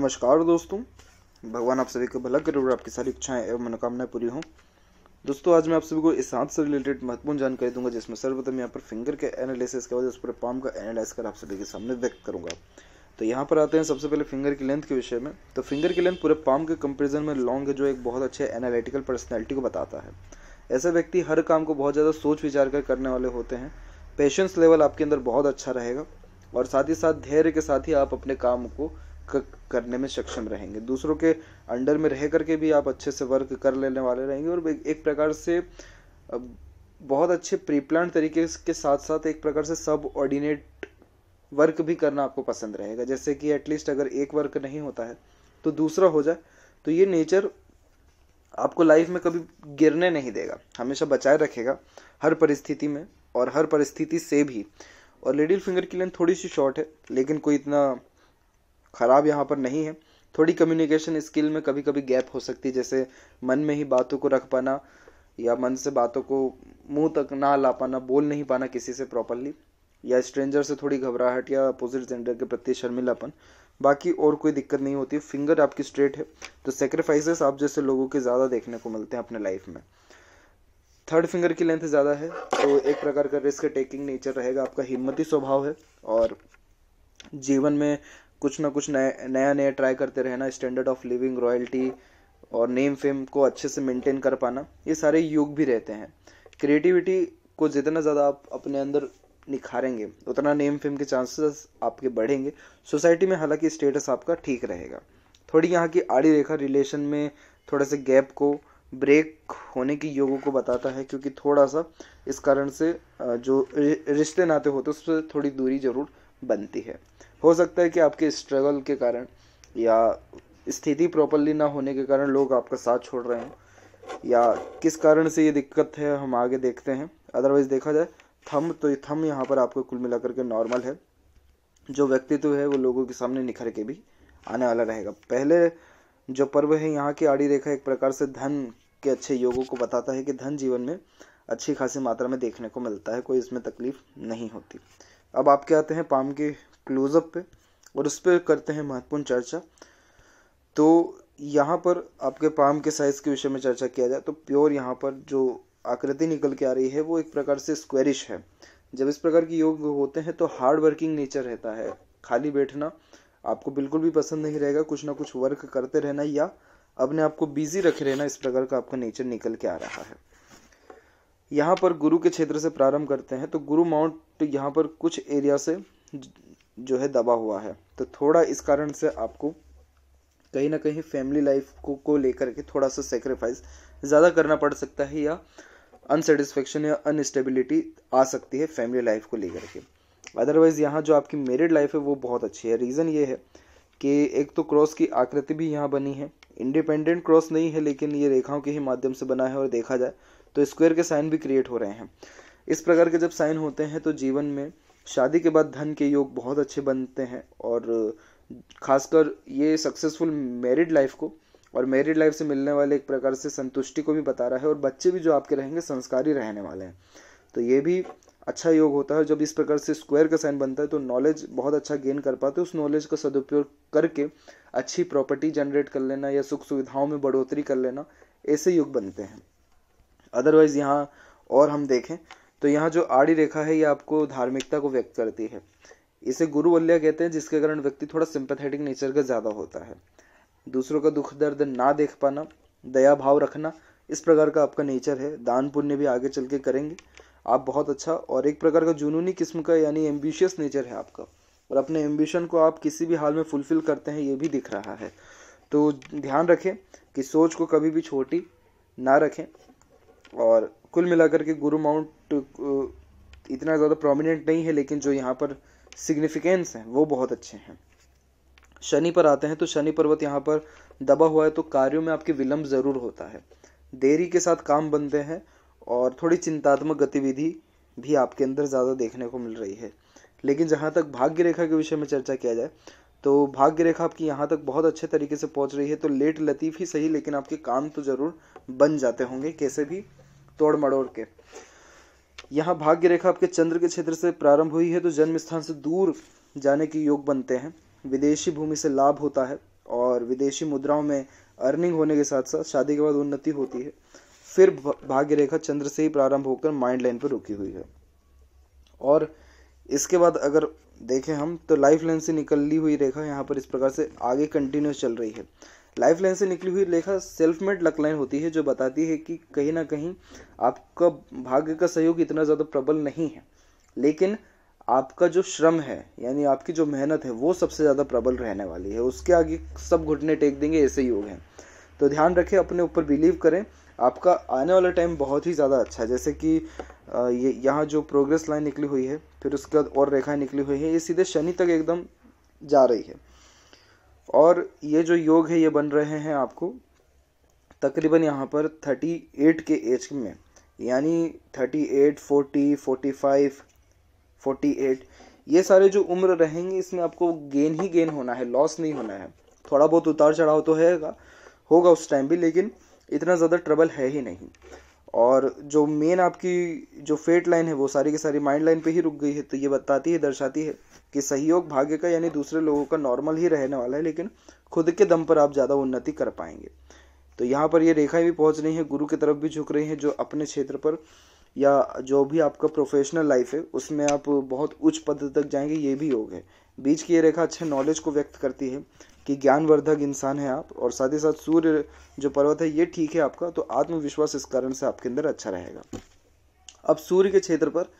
नमस्कार दोस्तों भगवान आप सभी को भला करे और आपकी सारी इच्छाएं एवं मनोकामनाएं पूरी हों दोस्तों आज मैं आप सभी को इस हाथ से रिलेटेड महत्वपूर्ण जानकारी दूंगा जिसमें सर्वप्रथम यहाँ पर फिंगर के एनालिसिस के बाद उस पर पाम का एनालाइज कर आप सभी के सामने व्यक्त करूंगा तो यहाँ पर आते हैं सबसे पहले फिंगर की लेंथ के विषय में तो फिंगर की लेंथ पूरे पाम के कंपेरिजन में लॉन्ग है जो एक बहुत अच्छे एनालिटिकल पर्सनैलिटी को बताता है ऐसे व्यक्ति हर काम को बहुत ज़्यादा सोच विचार कर करने वाले होते हैं पेशेंस लेवल आपके अंदर बहुत अच्छा रहेगा और साथ ही साथ धैर्य के साथ ही आप अपने काम को करने में सक्षम रहेंगे दूसरों के अंडर में रह करके भी आप अच्छे से वर्क कर लेने वाले रहेंगे और एक प्रकार से बहुत अच्छे प्रीप्लान तरीके के साथ साथ एक प्रकार से सब ऑर्डिनेट वर्क भी करना आपको पसंद रहेगा जैसे कि एटलीस्ट अगर एक वर्क नहीं होता है तो दूसरा हो जाए तो ये नेचर आपको लाइफ में कभी गिरने नहीं देगा हमेशा बचाए रखेगा हर परिस्थिति में और हर परिस्थिति से भी और लिडिल फिंगर की लेंथ थोड़ी सी शॉर्ट है लेकिन कोई इतना ख़राब यहाँ पर नहीं है थोड़ी कम्युनिकेशन स्किल में कभी कभी गैप हो सकती है जैसे मन में ही बातों को रख पाना या मन से बातों को मुंह तक ना ला पाना बोल नहीं पाना किसी से प्रॉपरली या स्ट्रेंजर से थोड़ी घबराहट या अपोजिट जेंडर के प्रति शर्मिलापन बाकी और कोई दिक्कत नहीं होती फिंगर आपकी स्ट्रेट है तो सेक्रीफाइसेस आप जैसे लोगों के ज़्यादा देखने को मिलते हैं अपने लाइफ में थर्ड फिंगर की लेंथ ज़्यादा है तो एक प्रकार का रिस्क टेकिंग नेचर रहेगा आपका हिम्मती स्वभाव है और जीवन में कुछ ना कुछ नया नया नया ट्राई करते रहना स्टैंडर्ड ऑफ लिविंग रॉयल्टी और नेम फेम को अच्छे से मेंटेन कर पाना ये सारे योग भी रहते हैं क्रिएटिविटी को जितना ज़्यादा आप अपने अंदर निखारेंगे उतना नेम फेम के चांसेस आपके बढ़ेंगे सोसाइटी में हालांकि स्टेटस आपका ठीक रहेगा थोड़ी यहाँ की आड़ी रेखा रिलेशन में थोड़े से गैप को ब्रेक होने की योगों को बताता है क्योंकि थोड़ा सा इस कारण से जो रिश्ते नाते होते उस पर थोड़ी दूरी ज़रूर बनती है हो सकता है कि आपके स्ट्रगल के कारण या स्थिति प्रॉपरली ना होने के कारण लोग आपका साथ छोड़ रहे हैं या किस कारण से ये दिक्कत है हम आगे देखते हैं अदरवाइज़ देखा जाए थम तो ये थम यहाँ पर आपको कुल मिलाकर के नॉर्मल है जो व्यक्तित्व है वो लोगों के सामने निखर के भी आने वाला रहेगा पहले जो पर्व है यहाँ की आड़ी रेखा एक प्रकार से धन के अच्छे योगों को बताता है कि धन जीवन में अच्छी खासी मात्रा में देखने को मिलता है कोई इसमें तकलीफ नहीं होती अब आपके आते हैं पाम के क्लोजअप पे और उस पर करते हैं महत्वपूर्ण चर्चा तो यहाँ पर आपके पाम के साइज़ के विषय में चर्चा किया जाए तो प्योर यहाँ पर जो आकृति निकल के आ रही है वो एक प्रकार से स्क्वेरिश है जब इस प्रकार के योग होते हैं तो हार्ड वर्किंग नेचर रहता है खाली बैठना आपको बिल्कुल भी पसंद नहीं रहेगा कुछ ना कुछ वर्क करते रहना या अपने आप को बिजी रखे रहना इस प्रकार का आपका नेचर निकल के आ रहा है यहाँ पर गुरु के क्षेत्र से प्रारंभ करते हैं तो गुरु माउंट यहाँ पर कुछ एरिया से जो है दबा हुआ है तो थोड़ा इस कारण से आपको कहीं ना कहीं फैमिली लाइफ को को लेकर के थोड़ा सा सेक्रीफाइस ज़्यादा करना पड़ सकता है या अनसेटिस्फेक्शन या अनस्टेबिलिटी आ सकती है फैमिली लाइफ को लेकर के अदरवाइज़ यहाँ जो आपकी मेरिड लाइफ है वो बहुत अच्छी है रीज़न ये है कि एक तो क्रॉस की आकृति भी यहाँ बनी है इंडिपेंडेंट क्रॉस नहीं है लेकिन ये रेखाओं के ही माध्यम से बना है और देखा जाए तो स्क्वायर के साइन भी क्रिएट हो रहे हैं इस प्रकार के जब साइन होते हैं तो जीवन में शादी के बाद धन के योग बहुत अच्छे बनते हैं और खासकर ये सक्सेसफुल मैरिड लाइफ को और मैरिड लाइफ से मिलने वाले एक प्रकार से संतुष्टि को भी बता रहा है और बच्चे भी जो आपके रहेंगे संस्कारी रहने वाले हैं तो ये भी अच्छा योग होता है जब इस प्रकार से स्क्वायर का साइन बनता है तो नॉलेज बहुत अच्छा गेन कर पाते हो उस नॉलेज का सदुपयोग करके अच्छी प्रॉपर्टी जनरेट कर लेना या सुख सुविधाओं में बढ़ोतरी कर लेना ऐसे योग बनते हैं अदरवाइज़ यहाँ और हम देखें तो यहाँ जो आड़ी रेखा है ये आपको धार्मिकता को व्यक्त करती है इसे गुरु वल्या कहते हैं जिसके कारण व्यक्ति थोड़ा सिंपथेटिक नेचर का ज़्यादा होता है दूसरों का दुख दर्द ना देख पाना दया भाव रखना इस प्रकार का आपका नेचर है दान पुण्य भी आगे चल के करेंगे आप बहुत अच्छा और एक प्रकार का जुनूनी किस्म का यानी एम्बिशियस नेचर है आपका और अपने एम्बिशन को आप किसी भी हाल में फुलफिल करते हैं ये भी दिख रहा है तो ध्यान रखें कि सोच को कभी भी छोटी ना रखें और कुल मिलाकर के गुरु माउंट इतना ज़्यादा प्रोमिनेंट नहीं है लेकिन जो यहाँ पर सिग्निफिकेंस हैं वो बहुत अच्छे हैं शनि पर आते हैं तो शनि पर्वत यहाँ पर दबा हुआ है तो कार्यों में आपके विलंब ज़रूर होता है देरी के साथ काम बनते हैं और थोड़ी चिंतात्मक गतिविधि भी आपके अंदर ज़्यादा देखने को मिल रही है लेकिन जहाँ तक भाग्य रेखा के विषय में चर्चा किया जाए तो भाग्य रेखा आपकी यहाँ तक बहुत अच्छे तरीके से पहुँच रही है तो लेट लतीफ़ ही सही लेकिन आपके काम तो ज़रूर बन जाते होंगे कैसे भी तोड़ मड़ोड़ के यहाँ भाग्य रेखा आपके चंद्र के क्षेत्र से प्रारंभ हुई है तो जन्म स्थान से दूर जाने के योग बनते हैं विदेशी भूमि से लाभ होता है और विदेशी मुद्राओं में अर्निंग होने के साथ साथ शादी के बाद उन्नति होती है फिर भाग्य रेखा चंद्र से ही प्रारंभ होकर माइंड लाइन पर रुकी हुई है और इसके बाद अगर देखें हम तो लाइफ लाइन से निकली हुई रेखा यहाँ पर इस प्रकार से आगे कंटिन्यूस चल रही है लाइफ लाइन से निकली हुई रेखा सेल्फ मेड लक लाइन होती है जो बताती है कि कहीं ना कहीं आपका भाग्य का सहयोग इतना ज़्यादा प्रबल नहीं है लेकिन आपका जो श्रम है यानी आपकी जो मेहनत है वो सबसे ज़्यादा प्रबल रहने वाली है उसके आगे सब घुटने टेक देंगे ऐसे योग हैं तो ध्यान रखें अपने ऊपर बिलीव करें आपका आने वाला टाइम बहुत ही ज़्यादा अच्छा है जैसे कि ये यहाँ जो प्रोग्रेस लाइन निकली हुई है फिर उसके बाद और रेखाएं निकली हुई है ये सीधे शनि तक एकदम जा रही है और ये जो योग है ये बन रहे हैं आपको तकरीबन यहाँ पर थर्टी एट के एज में यानी thirty eight forty forty five forty eight ये सारे जो उम्र रहेंगे इसमें आपको गेन ही गेन होना है लॉस नहीं होना है थोड़ा बहुत उतार चढ़ाव तो हैगा होगा उस टाइम भी लेकिन इतना ज़्यादा ट्रबल है ही नहीं और जो मेन आपकी जो फेट लाइन है वो सारी की सारी माइंड लाइन पे ही रुक गई है तो ये बताती है दर्शाती है कि सहयोग भाग्य का यानी दूसरे लोगों का नॉर्मल ही रहने वाला है लेकिन खुद के दम पर आप ज़्यादा उन्नति कर पाएंगे तो यहाँ पर ये रेखाएं भी पहुंच रही हैं गुरु की तरफ भी झुक रही हैं जो अपने क्षेत्र पर या जो भी आपका प्रोफेशनल लाइफ है उसमें आप बहुत उच्च पद तक जाएंगे ये भी योग है बीच की ये रेखा अच्छे नॉलेज को व्यक्त करती है कि ज्ञानवर्धक इंसान है आप और साथ ही साथ सूर्य जो पर्वत है ये ठीक है आपका तो आत्मविश्वास इस कारण से आपके अंदर अच्छा रहेगा अब सूर्य के क्षेत्र पर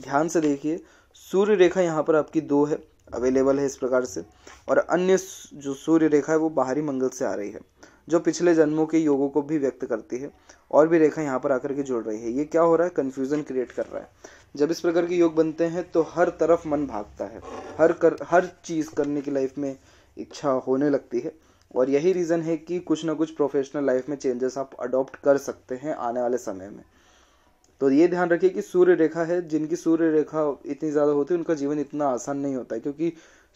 ध्यान से देखिए सूर्य रेखा यहाँ पर आपकी दो है अवेलेबल है इस प्रकार से और अन्य जो सूर्य रेखा है वो बाहरी मंगल से आ रही है जो पिछले जन्मों के योगों को भी व्यक्त करती है और भी रेखा यहाँ पर आकर के जुड़ रही है ये क्या हो रहा है कन्फ्यूजन क्रिएट कर रहा है जब इस प्रकार के योग बनते हैं तो हर तरफ मन भागता है हर कर हर चीज़ करने की लाइफ में इच्छा होने लगती है और यही रीज़न है कि कुछ ना कुछ प्रोफेशनल लाइफ में चेंजेस आप अडॉप्ट कर सकते हैं आने वाले समय में तो ये ध्यान रखिए कि सूर्य रेखा है जिनकी सूर्य रेखा इतनी ज़्यादा होती है उनका जीवन इतना आसान नहीं होता है क्योंकि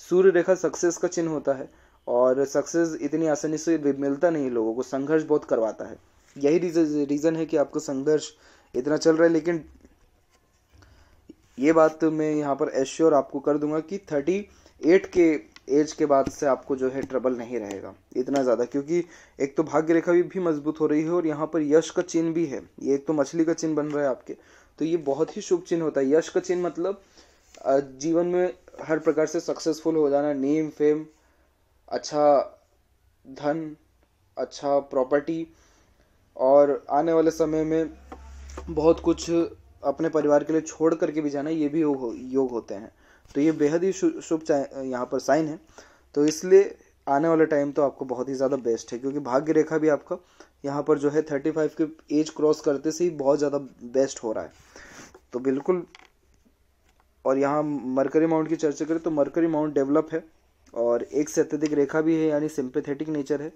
सूर्य रेखा सक्सेस का चिन्ह होता है और सक्सेस इतनी आसानी से मिलता नहीं है लोगों को संघर्ष बहुत करवाता है यही रीज़न रीज़न है कि आपको संघर्ष इतना चल रहा है लेकिन ये बात मैं यहाँ पर एश्योर आपको कर दूंगा कि थर्टी एट के एज के बाद से आपको जो है ट्रबल नहीं रहेगा इतना ज़्यादा क्योंकि एक तो भाग्य रेखा भी, भी मजबूत हो रही है और यहाँ पर यश का चिन्ह भी है ये एक तो मछली का चिन्ह बन रहा है आपके तो ये बहुत ही शुभ चिन्ह होता है यश का चिन्ह मतलब जीवन में हर प्रकार से सक्सेसफुल हो जाना नेम फेम अच्छा धन अच्छा प्रॉपर्टी और आने वाले समय में बहुत कुछ अपने परिवार के लिए छोड़ करके भी जाना ये भी योग होते हैं तो ये बेहद ही शुभ यहाँ पर साइन है तो इसलिए आने वाले टाइम तो आपको बहुत ही ज़्यादा बेस्ट है क्योंकि भाग्य रेखा भी आपका यहाँ पर जो है थर्टी फाइव के एज क्रॉस करते से ही बहुत ज़्यादा बेस्ट हो रहा है तो बिल्कुल और यहाँ मरकरी माउंट की चर्चा करें तो मरकरी माउंट डेवलप है और एक से अत्यधिक रेखा भी है यानी सिंपेथेटिक नेचर है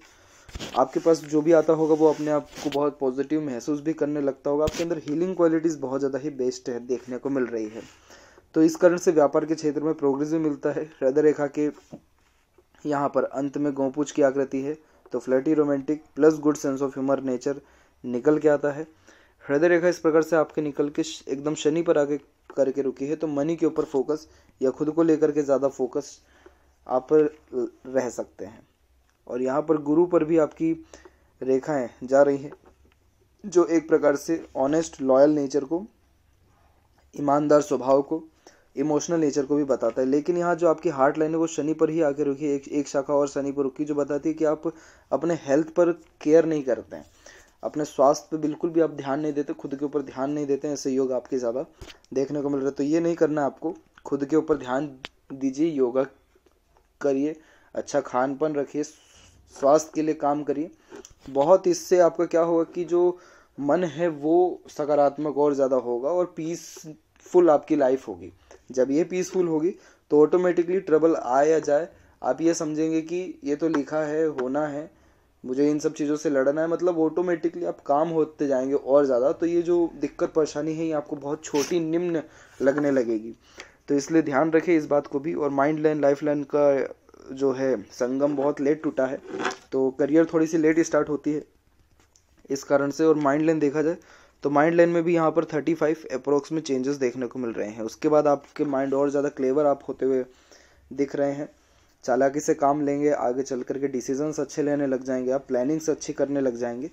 आपके पास जो भी आता होगा वो अपने आप को बहुत पॉजिटिव महसूस भी करने लगता होगा आपके अंदर हीलिंग क्वालिटीज़ बहुत ज़्यादा ही बेस्ट है देखने को मिल रही है तो इस कारण से व्यापार के क्षेत्र में प्रोग्रेस भी मिलता है हृदय रेखा के यहाँ पर अंत में गोपूछ की आकृति है तो flirty romantic plus good sense of humour nature निकल के आता है हृदय रेखा इस प्रकार से आपके निकल के एकदम शनि पर आगे करके रुकी है तो मनी के ऊपर फोकस या खुद को लेकर के ज़्यादा फोकस आप पर रह सकते हैं और यहाँ पर गुरु पर भी आपकी रेखाएं जा रही हैं जो एक प्रकार से ऑनेस्ट लॉयल नेचर को ईमानदार स्वभाव को इमोशनल नेचर को भी बताता है लेकिन यहाँ जो आपकी हार्ट लाइन है वो शनि पर ही आके रुकी एक एक शाखा और शनि पर रुकी जो बताती है कि आप अपने हेल्थ पर केयर नहीं करते हैं अपने स्वास्थ्य पे बिल्कुल भी आप ध्यान नहीं देते खुद के ऊपर ध्यान नहीं देते ऐसे योग आपके ज़्यादा देखने को मिल रहा है तो ये नहीं करना आपको खुद के ऊपर ध्यान दीजिए योगा करिए अच्छा खान पान रखिए स्वास्थ्य के लिए काम करिए बहुत इससे आपका क्या होगा कि जो मन है वो सकारात्मक और ज़्यादा होगा और पीसफुल आपकी लाइफ होगी जब ये पीसफुल होगी तो ऑटोमेटिकली ट्रबल आ या जाए आप ये समझेंगे कि ये तो लिखा है होना है मुझे इन सब चीज़ों से लड़ना है मतलब ऑटोमेटिकली आप काम होते जाएंगे और ज़्यादा तो ये जो दिक्कत परेशानी है ये आपको बहुत छोटी निम्न लगने लगेगी तो इसलिए ध्यान रखें इस बात को भी और माइंड लाइन लाइफ लाइन का जो है संगम बहुत लेट टूटा है तो करियर थोड़ी सी लेट स्टार्ट होती है इस कारण से और माइंड लाइन देखा जाए तो माइंड लाइन में भी यहाँ पर थर्टी फाइव अप्रोक्स में चेंजेस देखने को मिल रहे हैं उसके बाद आपके माइंड और ज़्यादा क्लेवर आप होते हुए दिख रहे हैं चालाकी से काम लेंगे आगे चल करके डिसीजन डिसीजंस अच्छे लेने लग जाएंगे आप प्लानिंग्स अच्छी करने लग जाएंगे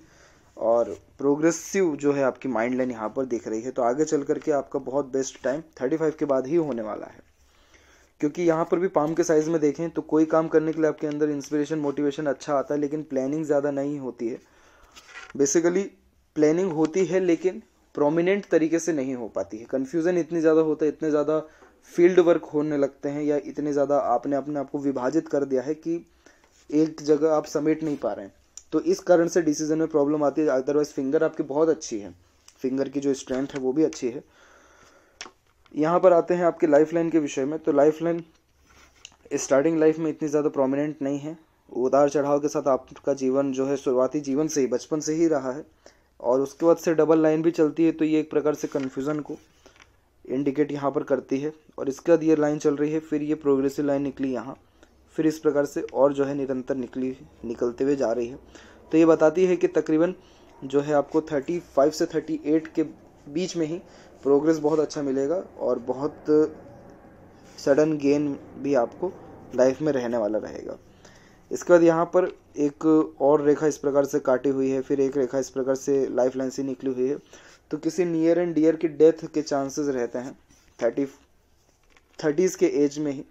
और प्रोग्रेसिव जो है आपकी माइंड लाइन यहाँ पर दिख रही है तो आगे चल करके आपका बहुत बेस्ट टाइम थर्टी फाइव के बाद ही होने वाला है क्योंकि यहाँ पर भी पाम के साइज़ में देखें तो कोई काम करने के लिए आपके अंदर इंस्पिरेशन मोटिवेशन अच्छा आता है लेकिन प्लानिंग ज़्यादा नहीं होती है बेसिकली प्लानिंग होती है लेकिन प्रोमिनेंट तरीके से नहीं हो पाती है कन्फ्यूज़न इतनी ज़्यादा होता है इतने ज़्यादा फील्ड वर्क होने लगते हैं या इतने ज़्यादा आपने अपने आप को विभाजित कर दिया है कि एक जगह आप समेट नहीं पा रहे हैं तो इस कारण से डिसीजन में प्रॉब्लम आती है अदरवाइज फिंगर आपकी बहुत अच्छी है फिंगर की जो स्ट्रेंथ है वो भी अच्छी है यहाँ पर आते हैं आपके लाइफ लाइन के विषय में तो लाइफ लाइन स्टार्टिंग लाइफ में इतनी ज़्यादा प्रोमिनेंट नहीं है उतार चढ़ाव के साथ आपका जीवन जो है शुरुआती जीवन से ही बचपन से ही रहा है और उसके बाद से डबल लाइन भी चलती है तो ये एक प्रकार से कन्फ्यूज़न को इंडिकेट यहाँ पर करती है और इसके बाद ये लाइन चल रही है फिर ये प्रोग्रेसिव लाइन निकली यहाँ फिर इस प्रकार से और जो है निरंतर निकली निकलते हुए जा रही है तो ये बताती है कि तकरीबन जो है आपको थर्टी फाइव से थर्टी एट के बीच में ही प्रोग्रेस बहुत अच्छा मिलेगा और बहुत सडन गेन भी आपको लाइफ में रहने वाला रहेगा इसके बाद यहाँ पर एक और रेखा इस प्रकार से काटी हुई है फिर एक रेखा इस प्रकार से लाइफ लाइन से निकली हुई है तो किसी नियर एंड डियर की डेथ के चांसेस रहते हैं थर्टी थर्टीज़ के एज में ही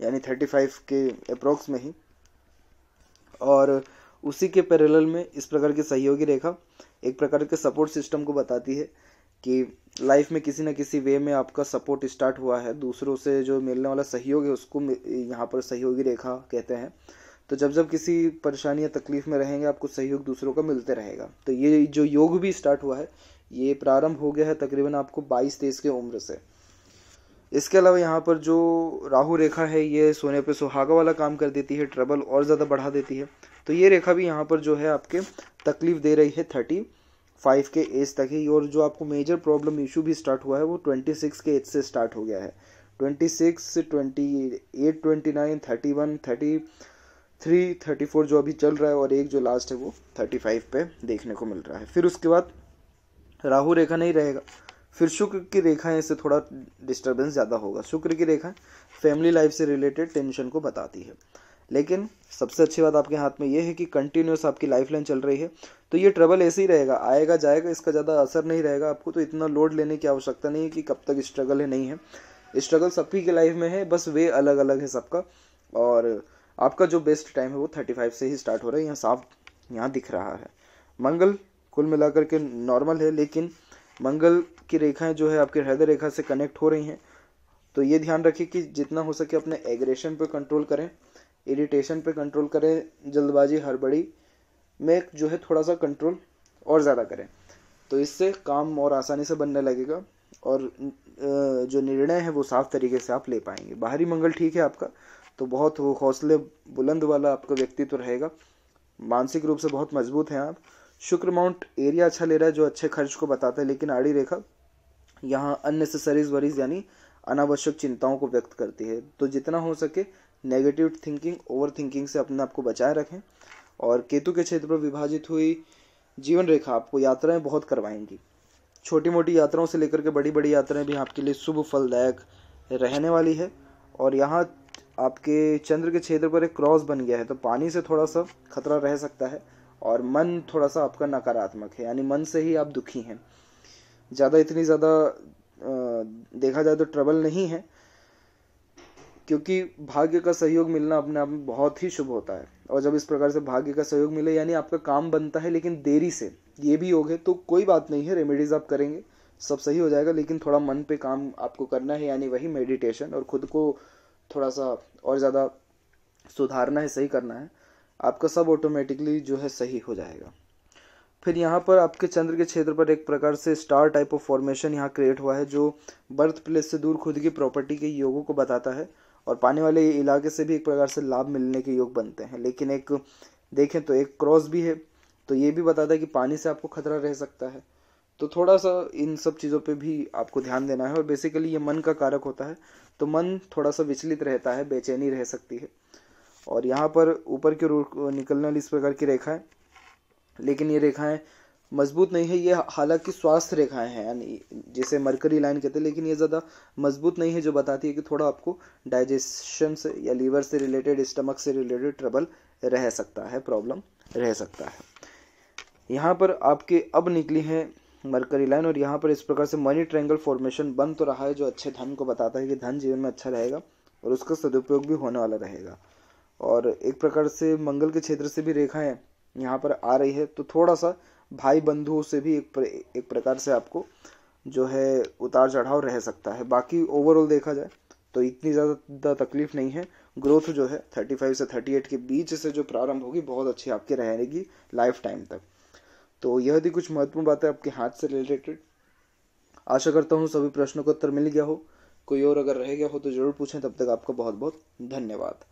यानी थर्टी फाइव के अप्रोक्स में ही और उसी के पैरेलल में इस प्रकार की सहयोगी रेखा एक प्रकार के सपोर्ट सिस्टम को बताती है कि लाइफ में किसी न किसी वे में आपका सपोर्ट स्टार्ट हुआ है दूसरों से जो मिलने वाला सहयोग है उसको यहाँ पर सहयोगी रेखा कहते हैं तो जब जब किसी परेशानी या तकलीफ में रहेंगे आपको सहयोग दूसरों का मिलते रहेगा तो ये जो योग भी स्टार्ट हुआ है ये प्रारंभ हो गया है तकरीबन आपको बाईस तेईस के उम्र से इसके अलावा यहाँ पर जो राहु रेखा है ये सोने पे सुहागा वाला काम कर देती है ट्रबल और ज़्यादा बढ़ा देती है तो ये रेखा भी यहाँ पर जो है आपके तकलीफ दे रही है थर्टी फाइव के एज तक ही और जो आपको मेजर प्रॉब्लम इशू भी स्टार्ट हुआ है वो ट्वेंटी सिक्स के एज से स्टार्ट हो गया है twenty six twenty eight twenty nine thirty one thirty three thirty four जो अभी चल रहा है और एक जो लास्ट है वो थर्टी फाइव पे देखने को मिल रहा है फिर उसके बाद राहु रेखा नहीं रहेगा फिर शुक्र की रेखाएं इससे थोड़ा डिस्टर्बेंस ज़्यादा होगा शुक्र की रेखाएं फैमिली लाइफ से रिलेटेड टेंशन को बताती है लेकिन सबसे अच्छी बात आपके हाथ में ये है कि कंटिन्यूस आपकी लाइफ लाइन चल रही है तो ये ट्रबल ऐसे ही रहेगा आएगा जाएगा इसका ज़्यादा असर नहीं रहेगा आपको तो इतना लोड लेने की आवश्यकता नहीं है कि कब तक स्ट्रगल है नहीं है स्ट्रगल सबकी की लाइफ में है बस वे अलग अलग है सबका और आपका जो बेस्ट टाइम है वो थर्टी फाइव से ही स्टार्ट हो रहा है यहाँ साफ यहाँ दिख रहा है मंगल कुल मिलाकर के नॉर्मल है लेकिन मंगल की रेखाएं जो है आपकी हृदय रेखा से कनेक्ट हो रही हैं तो ये ध्यान रखिए कि जितना हो सके अपने एग्रेशन पर कंट्रोल करें इरिटेशन पर कंट्रोल करें जल्दबाजी हड़बड़ी में जो है थोड़ा सा कंट्रोल और ज़्यादा करें तो इससे काम और आसानी से बनने लगेगा और जो निर्णय है वो साफ तरीके से आप ले पाएंगे बाहरी मंगल ठीक है आपका तो बहुत हौसले बुलंद वाला आपका व्यक्तित्व रहेगा मानसिक रूप से बहुत मजबूत हैं आप शुक्र माउंट एरिया अच्छा ले रहा है जो अच्छे खर्च को बताता है लेकिन आड़ी रेखा यहाँ अननेसेसरीज वरीज यानी अनावश्यक चिंताओं को व्यक्त करती है तो जितना हो सके नेगेटिव थिंकिंग ओवर थिंकिंग से अपने आप को बचाए रखें और केतु के क्षेत्र पर विभाजित हुई जीवन रेखा आपको यात्राएं बहुत करवाएंगी छोटी मोटी यात्राओं से लेकर के बड़ी बड़ी यात्राएं भी आपके लिए शुभ फलदायक रहने वाली है और यहाँ आपके चंद्र के क्षेत्र पर एक क्रॉस बन गया है तो पानी से थोड़ा सा खतरा रह सकता है और मन थोड़ा सा आपका नकारात्मक है यानी मन से ही आप दुखी हैं ज़्यादा इतनी ज़्यादा देखा जाए तो ट्रबल नहीं है क्योंकि भाग्य का सहयोग मिलना अपने आप में बहुत ही शुभ होता है और जब इस प्रकार से भाग्य का सहयोग मिले यानी आपका काम बनता है लेकिन देरी से ये भी योग है तो कोई बात नहीं है रेमेडीज़ आप करेंगे सब सही हो जाएगा लेकिन थोड़ा मन पे काम आपको करना है यानी वही मेडिटेशन और खुद को थोड़ा सा और ज़्यादा सुधारना है सही करना है आपका सब ऑटोमेटिकली जो है सही हो जाएगा फिर यहाँ पर आपके चंद्र के क्षेत्र पर एक प्रकार से स्टार टाइप ऑफ फॉर्मेशन यहाँ क्रिएट हुआ है जो बर्थ प्लेस से दूर खुद की प्रॉपर्टी के योगों को बताता है और पाने वाले इलाके से भी एक प्रकार से लाभ मिलने के योग बनते हैं लेकिन एक देखें तो एक क्रॉस भी है तो ये भी बताता है कि पानी से आपको खतरा रह सकता है तो थोड़ा सा इन सब चीज़ों पे भी आपको ध्यान देना है और बेसिकली ये मन का कारक होता है तो मन थोड़ा सा विचलित रहता है बेचैनी रह सकती है और यहाँ पर ऊपर की रूट निकलने वाली इस प्रकार की रेखाएं लेकिन ये रेखाएं मजबूत नहीं है ये हालांकि स्वास्थ्य रेखाएं हैं यानी जिसे मरकरी लाइन कहते हैं लेकिन ये ज़्यादा मजबूत नहीं है जो बताती है कि थोड़ा आपको डाइजेशन से या लीवर से रिलेटेड स्टमक से रिलेटेड ट्रबल रह सकता है प्रॉब्लम रह सकता है यहाँ पर आपके अब निकली हैं मरकरी लाइन और यहाँ पर इस प्रकार से मनी ट्रायंगल फॉर्मेशन बन तो रहा है जो अच्छे धन को बताता है कि धन जीवन में अच्छा रहेगा और उसका सदुपयोग भी होने वाला रहेगा और एक प्रकार से मंगल के क्षेत्र से भी रेखाएं यहाँ पर आ रही है तो थोड़ा सा भाई बंधुओं से भी एक प्र, एक प्रकार से आपको जो है उतार चढ़ाव रह सकता है बाकी ओवरऑल देखा जाए तो इतनी ज़्यादा तकलीफ नहीं है ग्रोथ जो है फाइव से एट के बीच से जो प्रारंभ होगी बहुत अच्छी आपकी रहेगी लाइफ टाइम तक तो यह थी कुछ महत्वपूर्ण बातें आपके हाथ से रिलेटेड आशा करता हूँ सभी प्रश्नों का उत्तर मिल गया हो कोई और अगर रह गया हो तो ज़रूर पूछें तब तक आपका बहुत बहुत धन्यवाद